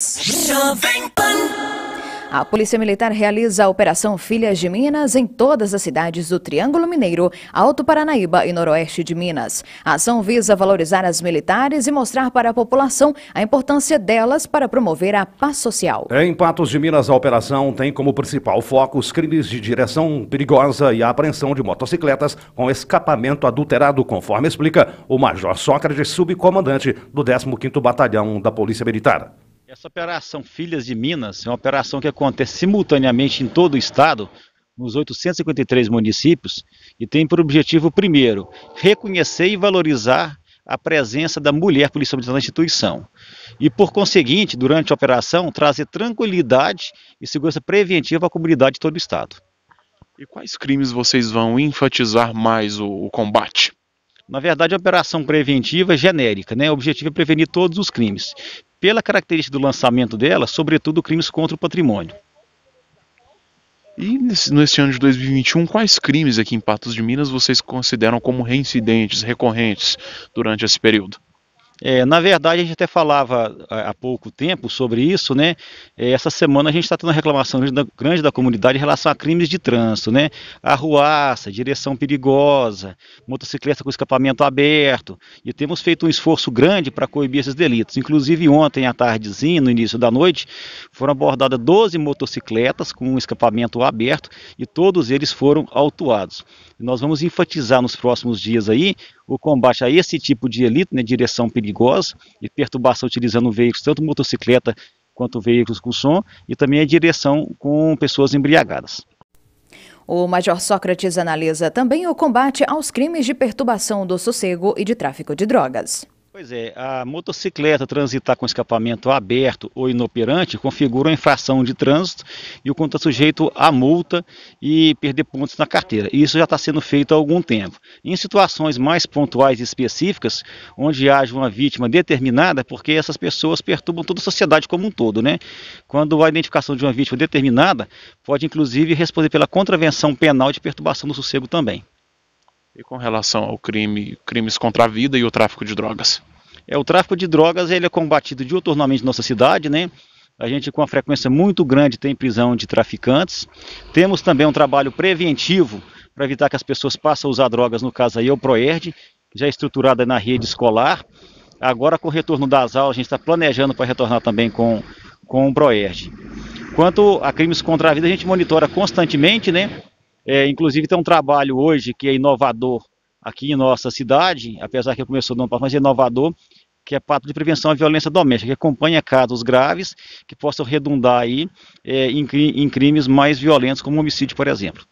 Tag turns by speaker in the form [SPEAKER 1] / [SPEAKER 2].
[SPEAKER 1] Jovem Pan. A Polícia Militar realiza a Operação Filhas de Minas em todas as cidades do Triângulo Mineiro, Alto Paranaíba e Noroeste de Minas. A ação visa valorizar as militares e mostrar para a população a importância delas para promover a paz social.
[SPEAKER 2] Em Patos de Minas, a operação tem como principal foco os crimes de direção perigosa e a apreensão de motocicletas com escapamento adulterado, conforme explica o Major Sócrates, subcomandante do 15º Batalhão da Polícia Militar. Essa operação Filhas de Minas é uma operação que acontece simultaneamente em todo o estado, nos 853 municípios, e tem por objetivo, primeiro, reconhecer e valorizar a presença da mulher polícia militar na instituição. E, por conseguinte, durante a operação, trazer tranquilidade e segurança preventiva à comunidade de todo o Estado. E quais crimes vocês vão enfatizar mais o, o combate? Na verdade, a operação preventiva é genérica, né? O objetivo é prevenir todos os crimes pela característica do lançamento dela, sobretudo crimes contra o patrimônio.
[SPEAKER 1] E nesse, nesse, ano
[SPEAKER 2] de 2021, quais crimes aqui em Patos de Minas vocês consideram como reincidentes, recorrentes
[SPEAKER 1] durante esse período?
[SPEAKER 2] É, na verdade, a gente até falava é, há pouco tempo sobre isso, né? É, essa semana a gente está tendo uma reclamação grande da comunidade em relação a crimes de trânsito, né? Arruaça, direção perigosa, motocicleta com escapamento aberto. E temos feito um esforço grande para coibir esses delitos. Inclusive, ontem à tardezinha, no início da noite, foram abordadas 12 motocicletas com um escapamento aberto e todos eles foram autuados. E nós vamos enfatizar nos próximos dias aí o combate a esse tipo de delito, né, direção perigosa e perturbação utilizando veículos, tanto motocicleta quanto veículos com som, e também a direção com pessoas embriagadas.
[SPEAKER 1] O Major Sócrates analisa também o combate aos crimes de perturbação do sossego e de tráfico de drogas.
[SPEAKER 2] Pois é, a motocicleta transitar com escapamento aberto ou inoperante configura uma infração de trânsito e o conta sujeito a multa e perder pontos na carteira. Isso já está sendo feito há algum tempo. Em situações mais pontuais e específicas, onde haja uma vítima determinada, é porque essas pessoas perturbam toda a sociedade como um todo, né? Quando a identificação de uma vítima determinada, pode inclusive responder pela contravenção penal de perturbação do sossego também
[SPEAKER 1] e com relação
[SPEAKER 2] ao crime, crimes contra a vida e o tráfico de drogas. É, o tráfico de drogas ele é combatido diuturnamente em nossa cidade, né? A gente com uma frequência muito grande tem prisão de traficantes. Temos também um trabalho preventivo para evitar que as pessoas passem a usar drogas, no caso aí é o Proerd, já é estruturada na rede escolar. Agora com o retorno das aulas, a gente está planejando para retornar também com, com o Proerd. Quanto a crimes contra a vida, a gente monitora constantemente, né? É, inclusive tem um trabalho hoje que é inovador aqui em nossa cidade, apesar que começou no ano passado, mas é inovador, que é Pato de Prevenção à Violência Doméstica, que acompanha casos graves que possam redundar aí é, em, em crimes mais violentos, como homicídio, por exemplo.